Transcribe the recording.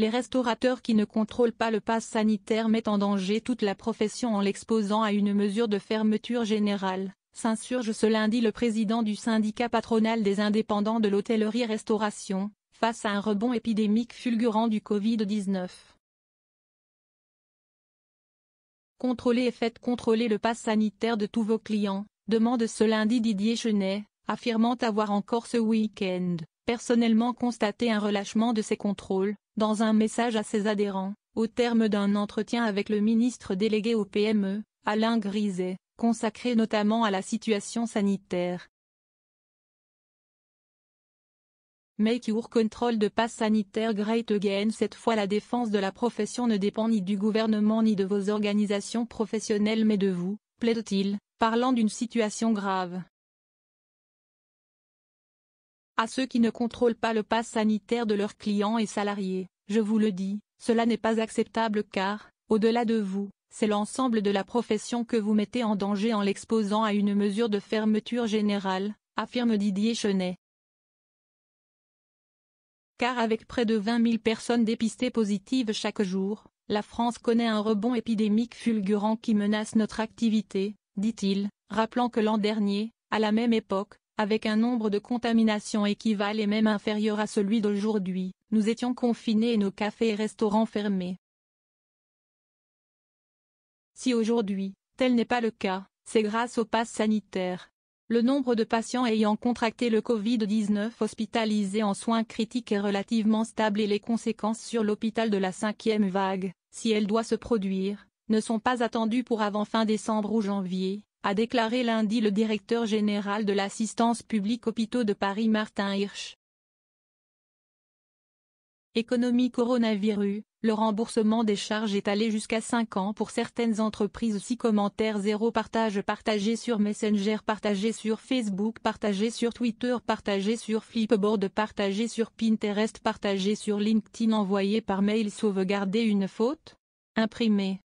Les restaurateurs qui ne contrôlent pas le pass sanitaire mettent en danger toute la profession en l'exposant à une mesure de fermeture générale, s'insurge ce lundi le président du syndicat patronal des indépendants de l'hôtellerie-restauration, face à un rebond épidémique fulgurant du Covid-19. Contrôlez et faites contrôler le pass sanitaire de tous vos clients, demande ce lundi Didier Chenet, affirmant avoir encore ce week-end personnellement constaté un relâchement de ses contrôles, dans un message à ses adhérents, au terme d'un entretien avec le ministre délégué au PME, Alain Griset, consacré notamment à la situation sanitaire. Make your control de passe sanitaire great again. Cette fois la défense de la profession ne dépend ni du gouvernement ni de vos organisations professionnelles mais de vous, plaide-t-il, parlant d'une situation grave à ceux qui ne contrôlent pas le pass sanitaire de leurs clients et salariés. Je vous le dis, cela n'est pas acceptable car, au-delà de vous, c'est l'ensemble de la profession que vous mettez en danger en l'exposant à une mesure de fermeture générale, affirme Didier Chenet. Car avec près de 20 000 personnes dépistées positives chaque jour, la France connaît un rebond épidémique fulgurant qui menace notre activité, dit-il, rappelant que l'an dernier, à la même époque, avec un nombre de contaminations équivalent et même inférieur à celui d'aujourd'hui, nous étions confinés et nos cafés et restaurants fermés. Si aujourd'hui, tel n'est pas le cas, c'est grâce au pass sanitaire. Le nombre de patients ayant contracté le Covid-19 hospitalisés en soins critiques est relativement stable et les conséquences sur l'hôpital de la cinquième vague, si elle doit se produire, ne sont pas attendues pour avant fin décembre ou janvier, a déclaré lundi le directeur général de l'assistance publique hôpitaux de Paris Martin Hirsch. Économie coronavirus, le remboursement des charges est allé jusqu'à 5 ans pour certaines entreprises aussi commentaires 0 partage partagé sur Messenger partagé sur Facebook partagé sur Twitter partagé sur Flipboard partagé sur Pinterest partagé sur LinkedIn envoyé par mail sauvegarder une faute imprimé